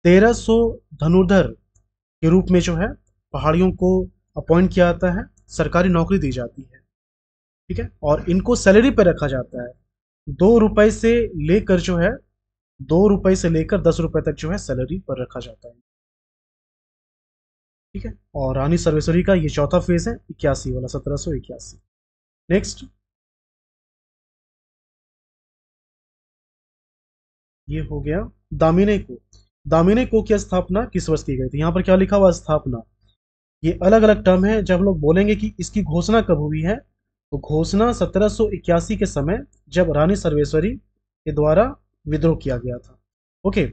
S1: तेरह सौ धनुर्धर के रूप में जो है पहाड़ियों को अपॉइंट किया जाता है सरकारी नौकरी दी जाती है ठीक है और इनको सैलरी पर रखा जाता है दो रुपए से लेकर जो है दो रुपए से लेकर दस रुपए तक जो है सैलरी पर रखा जाता
S2: है ठीक है और रानी सर्वेश्वरी का ये चौथा फेज है इक्यासी वाला सत्रह सौ इक्यासी नेक्स्ट ये हो गया दामिने को दामिने को की
S1: स्थापना किस वर्ष की गई थी यहां पर क्या लिखा हुआ स्थापना ये अलग अलग टर्म है जब लोग बोलेंगे कि इसकी घोषणा कब हुई है तो घोषणा 1781 के समय जब रानी सर्वेश्वरी के द्वारा विद्रोह किया गया था ओके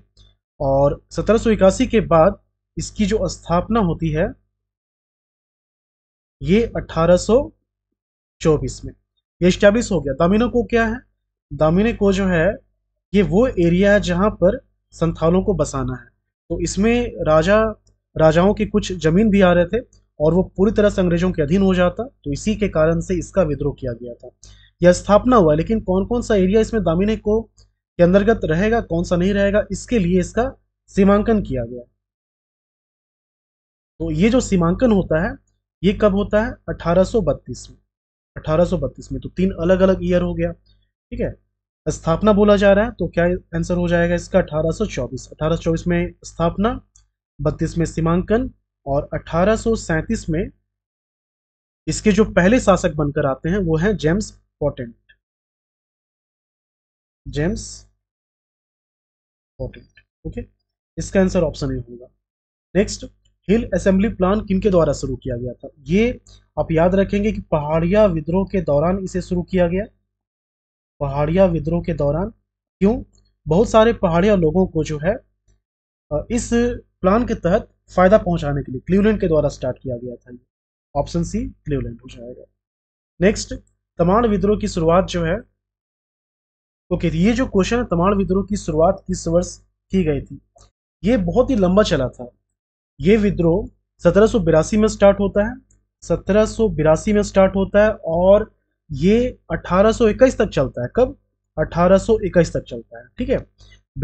S1: और 1781 के बाद इसकी जो स्थापना होती है ये 1824 में ये स्टैब्लिश हो गया दामिनो को क्या है दामिने को जो है ये वो एरिया है जहां पर संथालों को बसाना है तो इसमें राजा राजाओं की कुछ जमीन भी आ रहे थे और वो पूरी तरह से अंग्रेजों के अधीन हो जाता तो इसी के कारण से इसका विद्रोह किया गया था यह स्थापना हुआ लेकिन कौन कौन सा एरिया इसमें दामिने को के अंतर्गत रहेगा कौन सा नहीं रहेगा इसके लिए इसका सीमांकन किया गया तो ये जो सीमांकन होता है ये कब होता है 1832 में 1832 में तो तीन अलग अलग ईयर हो गया
S2: ठीक है
S1: स्थापना बोला जा रहा है तो क्या आंसर हो जाएगा इसका 1824 1824 में स्थापना 32 में सीमांकन और 1837 में
S2: इसके जो पहले शासक बनकर आते हैं वो हैं James Pontet James Pontet okay इसका आंसर ऑप्शन ए होगा नेक्स्ट हिल असेंबली प्लान किनके द्वारा शुरू किया गया था ये आप याद
S1: रखेंगे कि पहाड़िया विद्रोह के दौरान इसे शुरू किया गया पहाड़िया विद्रोह के दौरान क्यों बहुत सारे पहाड़िया लोगों को जो है इस प्लान के तहत फायदा पहुंचाने के लिए क्ल्यूलैंड के द्वारा स्टार्ट किया गया था ऑप्शन सी क्ल्यूलैंड हो जाएगा नेक्स्ट तमाड़ विद्रोह की शुरुआत जो है ओके ये जो क्वेश्चन है तमाड़ विद्रोह की शुरुआत किस वर्ष की गई थी ये बहुत ही लंबा चला था ये विद्रोह सत्रह में स्टार्ट होता है सत्रह में स्टार्ट होता है और ये 1821 तक चलता है कब 1821 तक चलता है ठीक है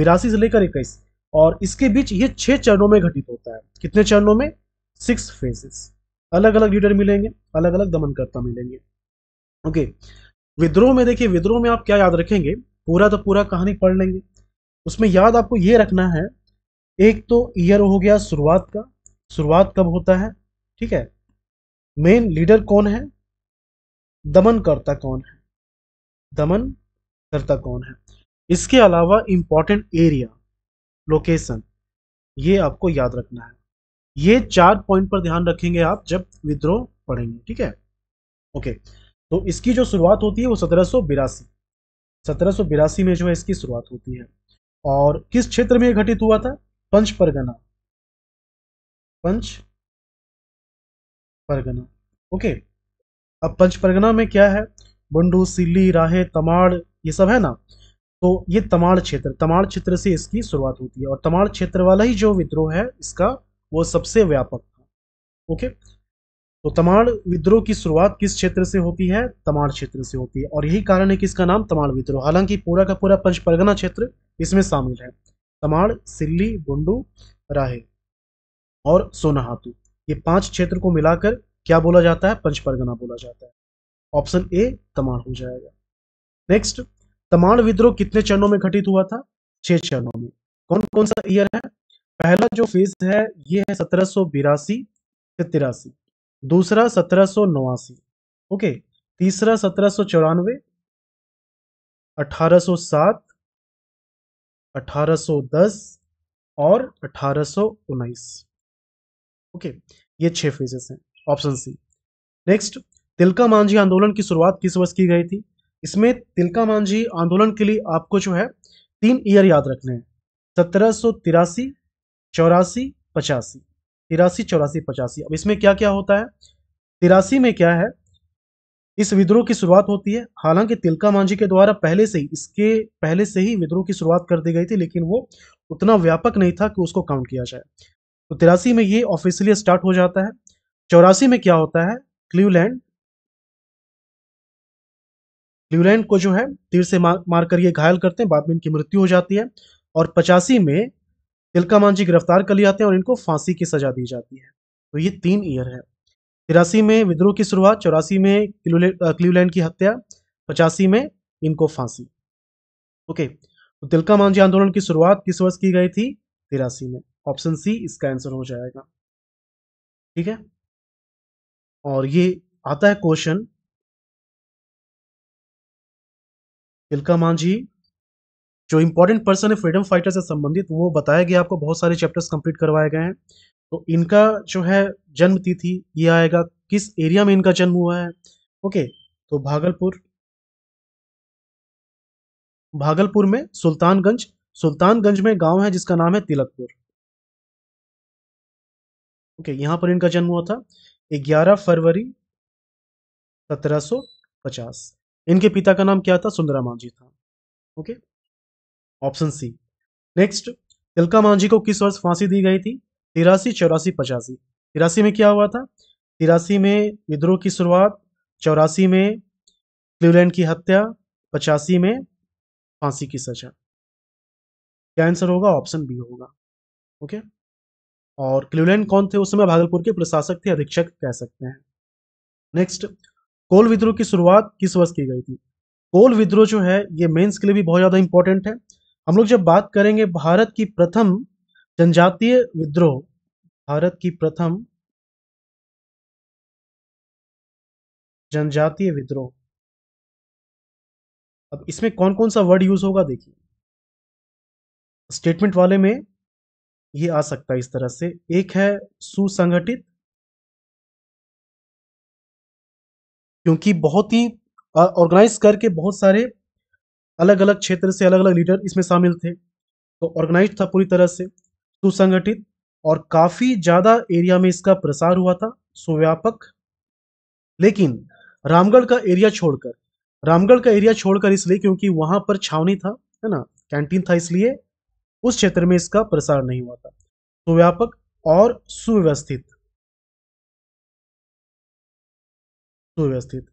S1: बिरासी से लेकर इक्कीस और इसके बीच ये छह चरणों में घटित होता है कितने चरणों में सिक्स फेजेस अलग अलग लीडर मिलेंगे अलग अलग दमनकर्ता मिलेंगे ओके विद्रोह में देखिए विद्रोह में आप क्या याद रखेंगे पूरा तो पूरा कहानी पढ़ लेंगे उसमें याद आपको ये रखना है एक तो ईयर हो गया शुरुआत का शुरुआत कब होता है ठीक है मेन लीडर कौन है दमन करता कौन है दमन करता कौन है इसके अलावा इंपॉर्टेंट एरिया लोकेशन ये आपको याद रखना है ये चार पॉइंट पर ध्यान रखेंगे आप जब विद्रोह पढ़ेंगे ठीक है ओके तो इसकी जो शुरुआत होती है वो सत्रह सौ बिरासी सत्रह बिरासी
S2: में जो है इसकी शुरुआत होती है और किस क्षेत्र में घटित हुआ था पंच परगना पंच परगना ओके अब पंच परगना में क्या है बंडू सिल्ली राहे तमाड़ ये सब है ना
S1: तो ये तमाड़ क्षेत्र तमाड़ क्षेत्र से इसकी शुरुआत होती है और तमाड़ क्षेत्र वाला ही जो विद्रोह है इसका वो सबसे व्यापक था ओके तो तमाड़ विद्रोह की शुरुआत किस क्षेत्र से होती है तमाड़ क्षेत्र से होती है और यही कारण है कि इसका नाम तमाड़ विद्रोह हालांकि पूरा का पूरा पंच परगना क्षेत्र इसमें शामिल है कमाड़ सिल्ली बुंडू राहे और सोनाहातु ये पांच क्षेत्र को मिलाकर क्या बोला जाता है पंच परगना बोला जाता है ऑप्शन ए तमाड़ हो जाएगा नेक्स्ट तमाड़ विद्रोह कितने चरणों में घटित हुआ था छह चरणों में कौन कौन सा ईयर है पहला जो फेज है ये है सत्रह से तिरासी दूसरा सत्रह ओके तीसरा सत्रह सौ चौरानवे अठारह सौ सात 1810 और 1819 ओके ये छह फेजेस हैं option C next Tilka Manjhi आंदोलन की शुरुआत किस वर्ष की गई थी इसमें तिलका मांझी आंदोलन के लिए आपको जो है तीन ईयर याद रखने हैं सत्रह सौ तिरासी चौरासी पचासी तिरासी चौरासी पचासी अब इसमें क्या क्या होता है तिरासी में क्या है इस विद्रोह की शुरुआत होती है हालांकि तिलका मांझी के द्वारा पहले से ही इसके पहले से ही विद्रोह की शुरुआत कर दी गई थी लेकिन वो उतना व्यापक नहीं था कि उसको काउंट किया जाए तो तिरासी में ये ऑफिशियली स्टार्ट हो जाता है चौरासी में क्या होता है क्लीवलैंड क्लीवलैंड को जो है तीर से मार मार कर ये घायल करते हैं बाद में इनकी मृत्यु हो जाती है और पचासी में तिलका मांझी गिरफ्तार कर लिए जाते हैं और इनको फांसी की सजा दी जाती है तो ये तीन ईयर है तिरासी में विद्रोह की शुरुआत चौरासी में क्लीवलैंड की हत्या पचासी में इनको फांसी ओके तो तिलका मांझी आंदोलन की शुरुआत किस वर्ष की गई थी तिरासी में ऑप्शन सी
S2: इसका आंसर हो जाएगा ठीक है और ये आता है क्वेश्चन तिलका मांझी
S1: जो इंपॉर्टेंट पर्सन है फ्रीडम फाइटर से संबंधित वो बताया गया आपको बहुत सारे चैप्टर्स कंप्लीट करवाए गए हैं तो इनका जो है जन्म तिथि ये आएगा किस एरिया में इनका जन्म हुआ
S2: है ओके तो भागलपुर भागलपुर में सुल्तानगंज सुल्तानगंज में गांव है जिसका नाम है तिलकपुर
S1: ओके यहां पर इनका जन्म हुआ था 11 फरवरी 1750 इनके पिता का नाम क्या था सुंदरा मांझी था okay option C next Tilka Manjhi को किस वर्ष फांसी दी गई थी तिरासी चौरासी पचासी तिरासी में क्या हुआ था तिरासी में विद्रोह की शुरुआत चौरासी में क्लीवलैंड की हत्या पचासी में
S2: फांसी की सजा क्या आंसर होगा ऑप्शन बी होगा ओके और क्लीवलैंड कौन थे उस समय भागलपुर के प्रशासक थे अधीक्षक कह सकते हैं नेक्स्ट
S1: कोल विद्रोह की शुरुआत किस वर्ष की गई थी कोल विद्रोह जो है ये मेंस के लिए भी बहुत ज़्यादा इंपॉर्टेंट है हम लोग जब बात करेंगे भारत की प्रथम जनजातीय विद्रोह
S2: भारत की प्रथम जनजातीय विद्रोह अब इसमें कौन कौन सा वर्ड यूज होगा देखिए स्टेटमेंट वाले में ये आ सकता है इस तरह से एक है सुसंगठित
S1: क्योंकि बहुत ही ऑर्गेनाइज करके बहुत सारे अलग अलग क्षेत्र से अलग अलग लीडर इसमें शामिल थे तो ऑर्गेनाइज था पूरी तरह से सुसंगठित और काफी ज्यादा एरिया में इसका प्रसार हुआ था सुव्यापक लेकिन रामगढ़ का एरिया छोड़कर रामगढ़ का एरिया छोड़कर इसलिए क्योंकि वहां पर छावनी
S2: था है ना कैंटीन था इसलिए उस क्षेत्र में इसका प्रसार नहीं हुआ था सुव्यापक और सुव्यवस्थित
S1: सुव्यवस्थित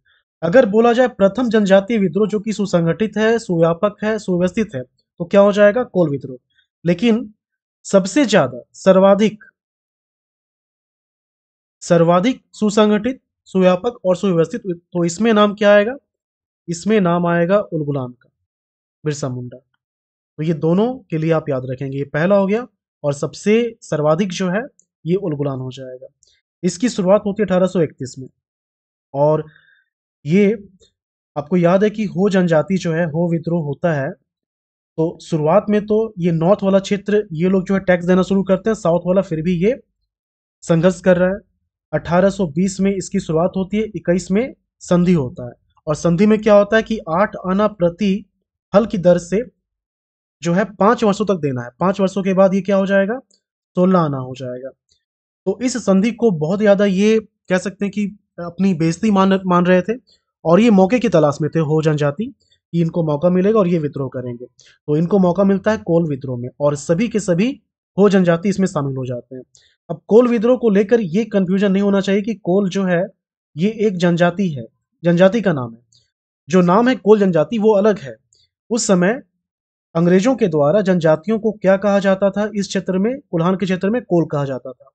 S1: अगर बोला जाए प्रथम जनजातीय विद्रोह जो कि सुसंगठित है सुव्यापक है सुव्यवस्थित है तो क्या हो जाएगा कोल विद्रोह लेकिन सबसे ज्यादा सर्वाधिक सर्वाधिक सुसंगठित सुव्यापक और सुव्यवस्थित तो इसमें नाम क्या आएगा इसमें नाम आएगा उल गुलाम का बिरसा मुंडा तो ये दोनों के लिए आप याद रखेंगे ये पहला हो गया और सबसे सर्वाधिक जो है ये उल गुलाम हो जाएगा इसकी शुरुआत होती है 1831 में और ये आपको याद है कि हो जनजाति जो है हो विद्रोह होता है तो शुरुआत में तो ये नॉर्थ वाला क्षेत्र ये लोग जो है टैक्स देना शुरू करते हैं साउथ वाला फिर भी ये संघर्ष कर रहा है 1820 में इसकी शुरुआत होती है 21 में संधि होता है और संधि में क्या होता है कि आठ आना प्रति हल की दर से जो है पांच वर्षों तक देना है पांच वर्षों के बाद ये क्या हो जाएगा सोलह आना हो जाएगा तो इस संधि को बहुत ज़्यादा ये कह सकते हैं कि अपनी बेजती मान मान रहे थे और ये मौके की तलाश में थे हो जनजाति कि इनको मौका मिलेगा और ये विद्रोह करेंगे तो इनको मौका मिलता है कोल विद्रोह में और सभी के सभी हो जनजाति इसमें शामिल हो जाते हैं अब कोल विद्रोह को लेकर ये कंफ्यूजन नहीं होना चाहिए कि कोल जो है ये एक जनजाति है जनजाति का नाम है जो नाम है कोल जनजाति वो अलग है उस समय अंग्रेजों के द्वारा जनजातियों को क्या कहा जाता था इस क्षेत्र में कुल्हान के क्षेत्र में कोल कहा जाता था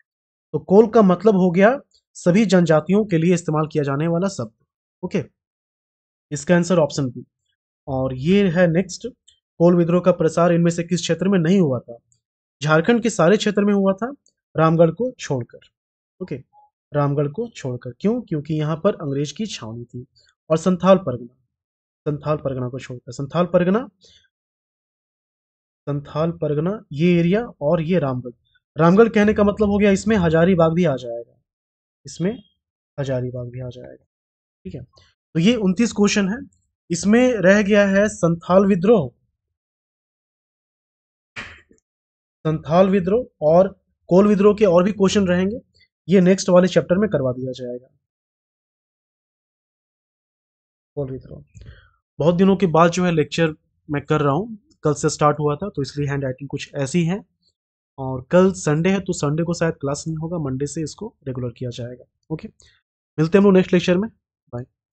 S1: तो कोल का मतलब हो गया सभी जनजातियों के लिए इस्तेमाल किया जाने वाला शब्द ओके इसका आंसर ऑप्शन बी और ये है नेक्स्ट कोल विद्रोह का प्रसार इनमें से किस क्षेत्र में नहीं हुआ था झारखंड के सारे क्षेत्र में हुआ था रामगढ़ को छोड़कर ओके रामगढ़ को छोड़कर क्यों क्योंकि यहाँ पर अंग्रेज की छावनी थी और संथाल परगना संथाल परगना को छोड़कर संथाल परगना संथाल परगना ये एरिया और ये रामगढ़ रामगढ़ कहने का मतलब हो गया इसमें हजारीबाग भी आ जाएगा इसमें हजारीबाग भी आ जाएगा ठीक है तो ये उनतीस क्वेश्चन है इसमें रह गया है संथाल विद्रोह
S2: संथाल विद्रोह और कोल विद्रोह के और भी क्वेश्चन रहेंगे ये नेक्स्ट वाले चैप्टर में करवा दिया जाएगा
S1: कोल विद्रोह बहुत दिनों के बाद जो है लेक्चर मैं कर रहा हूँ कल से स्टार्ट हुआ था तो इसलिए हैंड राइटिंग कुछ ऐसी है और कल संडे है तो संडे
S2: को शायद क्लास नहीं होगा मंडे से इसको रेगुलर किया जाएगा ओके मिलते हैं हम लोग नेक्स्ट लेक्चर में बाय